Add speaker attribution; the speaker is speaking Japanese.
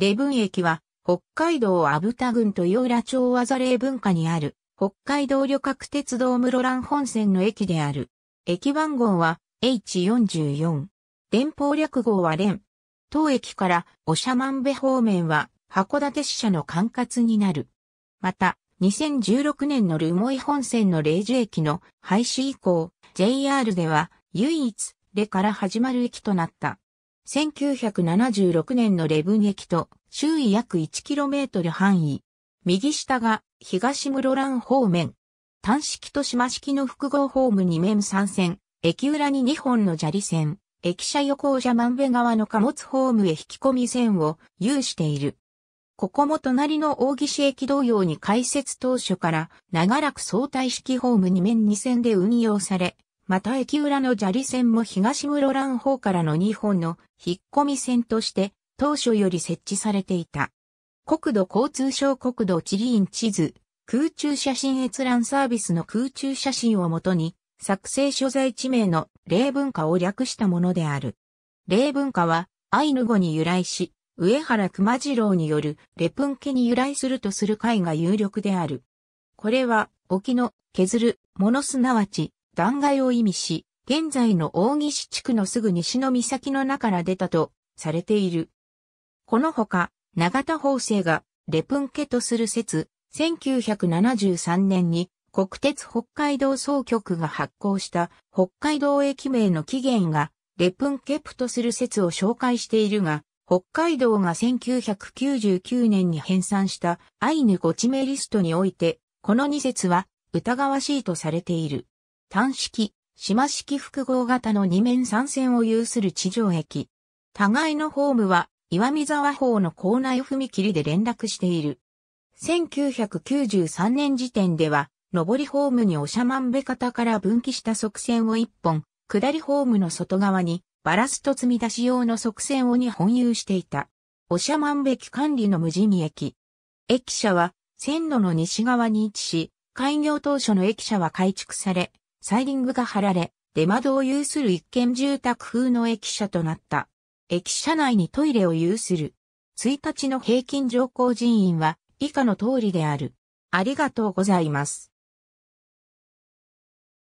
Speaker 1: 礼文駅は、北海道阿武田郡豊浦町技礼文化にある、北海道旅客鉄道室蘭本線の駅である。駅番号は H44。電報略号は連。当駅から長万部方面は函館支社の管轄になる。また、2016年の留萌本線の0時駅の廃止以降、JR では唯一、レから始まる駅となった。1976年の礼文駅と周囲約 1km 範囲。右下が東室蘭方面。単式と島式の複合ホーム2面3線。駅裏に2本の砂利線。駅舎横を満部側の貨物ホームへ引き込み線を有している。ここも隣の大岸駅同様に開設当初から長らく相対式ホーム2面2線で運用され、また駅裏の砂利線も東室蘭方からの2本の引っ込み線として当初より設置されていた。国土交通省国土地理院地図、空中写真閲覧サービスの空中写真をもとに、作成所在地名の例文化を略したものである。例文化は、アイヌ語に由来し、上原熊次郎によるレプン家に由来するとする回が有力である。これは、沖の削る、ものすなわち、断崖を意味し、現在の大岸地区のすぐ西の岬の中から出たとされている。このほか、永田法政がレプンケとする説、1973年に国鉄北海道総局が発行した北海道駅名の起源がレプンケプとする説を紹介しているが、北海道が1999年に編纂したアイヌ5知名リストにおいて、この2説は疑わしいとされている。単式、島式複合型の2面3線を有する地上駅。互いのホームは、岩見沢方の構内踏切で連絡している。1993年時点では、上りホームにおしゃまんべ方から分岐した側線を1本、下りホームの外側に、バラスト積み出し用の側線を2本有していた。おしゃまんべ駅管理の無人駅。駅舎は、線路の西側に位置し、開業当初の駅舎は改築され、サイリングが張られ、出窓を有する一軒住宅風の駅舎となった。駅舎内にトイレを有する。1日の平均乗降人員は以下の通りである。ありがとうございます。